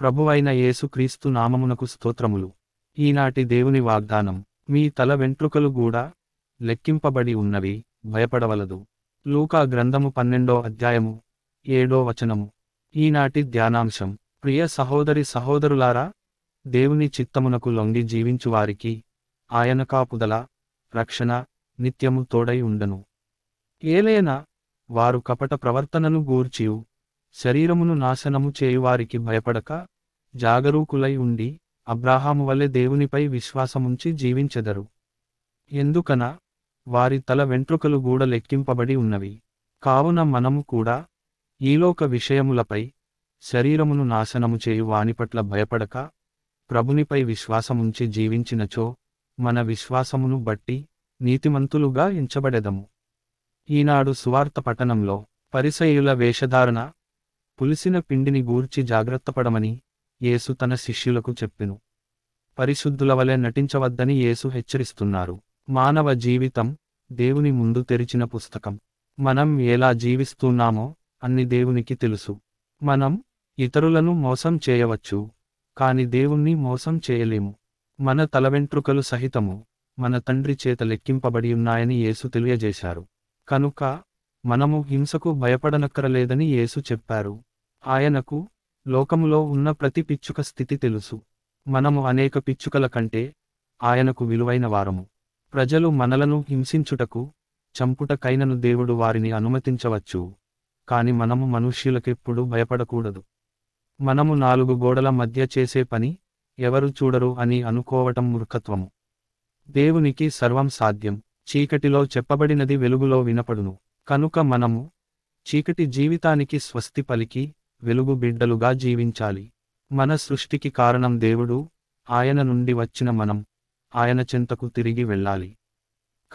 ప్రభువైన యేసుక్రీస్తు నామమునకు స్తోత్రములు ఈనాటి దేవుని వాగ్దానం మీ తల వెంట్రుకలు కూడా లెక్కింపబడి ఉన్నవి భయపడవలదు లూకా గ్రంథము పన్నెండో అధ్యాయము ఏడో వచనము ఈనాటి ధ్యానాంశం ప్రియ సహోదరి సహోదరులారా దేవుని చిత్తమునకు లొంగి జీవించువారికి ఆయన కాపుదల రక్షణ నిత్యము తోడై ఉండను ఏలైనా వారు కపట ప్రవర్తనను గూర్చియు శరీరమును నాశనము చేయువారికి భయపడక జాగరూకులై ఉండి అబ్రాహాము వల్లే దేవునిపై విశ్వాసముంచి జీవించెదరు ఎందుకన వారి తల వెంట్రుకలు గూడ లెక్కింపబడి ఉన్నవి కావున మనము కూడా ఈలోక విషయములపై శరీరమును నాశనము చేయు వానిపట్ల భయపడక ప్రభునిపై విశ్వాసముంచి జీవించినచో మన విశ్వాసమును బట్టి నీతిమంతులుగా ఎంచబడెదము ఈనాడు సువార్త పఠనంలో పరిసయుల వేషధారణ పులిసిన పిండిని గూర్చి జాగ్రత్తపడమని యేసు తన శిష్యులకు చెప్పెను పరిశుద్ధుల వలె నటించవద్దని యేసు హెచ్చరిస్తున్నారు మానవ జీవితం దేవుని ముందు తెరిచిన పుస్తకం మనం ఎలా జీవిస్తున్నామో అన్ని దేవునికి తెలుసు మనం ఇతరులను మోసం చేయవచ్చు కాని దేవుణ్ణి మోసం చేయలేము మన తల వెంట్రుకలు సహితము మన తండ్రి చేత లెక్కింపబడి ఉన్నాయని యేసు తెలియజేశారు కనుక మనము హింసకు భయపడనక్కరలేదని యేసు చెప్పారు ఆయనకు లోకములో ఉన్న ప్రతి పిచ్చుక స్థితి తెలుసు మనము అనేక పిచ్చుకల కంటే ఆయనకు విలువైన వారము ప్రజలు మనలను హింసించుటకు చంపుటకైనను దేవుడు వారిని అనుమతించవచ్చు కాని మనము మనుష్యులకెప్పుడు భయపడకూడదు మనము నాలుగు గోడల మధ్య చేసే పని ఎవరు చూడరు అని అనుకోవటం మూర్ఖత్వము దేవునికి సర్వం సాధ్యం చీకటిలో చెప్పబడినది వెలుగులో వినపడును కనుక మనము చీకటి జీవితానికి స్వస్తి పలికి వెలుగు బిడ్డలుగా జీవించాలి మన సృష్టికి కారణం దేవుడు ఆయన నుండి వచ్చిన మనం ఆయన చింతకు తిరిగి వెళ్ళాలి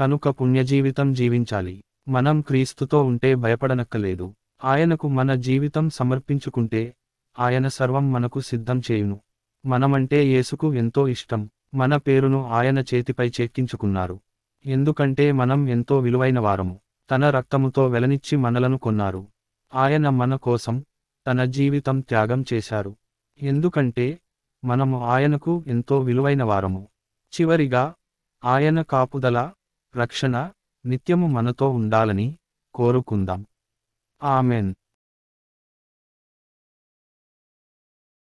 కనుక పుణ్యజీవితం జీవించాలి మనం క్రీస్తుతో ఉంటే భయపడనక్కలేదు ఆయనకు మన జీవితం సమర్పించుకుంటే ఆయన సర్వం మనకు సిద్ధం చేయును మనమంటే యేసుకు ఎంతో ఇష్టం మన పేరును ఆయన చేతిపై చెక్కించుకున్నారు ఎందుకంటే మనం ఎంతో విలువైన వారము తన రక్తముతో వెలనిచ్చి మనలను కొన్నారు ఆయన మన కోసం తన జీవితం త్యాగం చేశారు ఎందుకంటే మనము ఆయనకు ఎంతో విలువైన వారము చివరిగా ఆయన కాపుదల రక్షణ నిత్యము మనతో ఉండాలని కోరుకుందాం ఆమెన్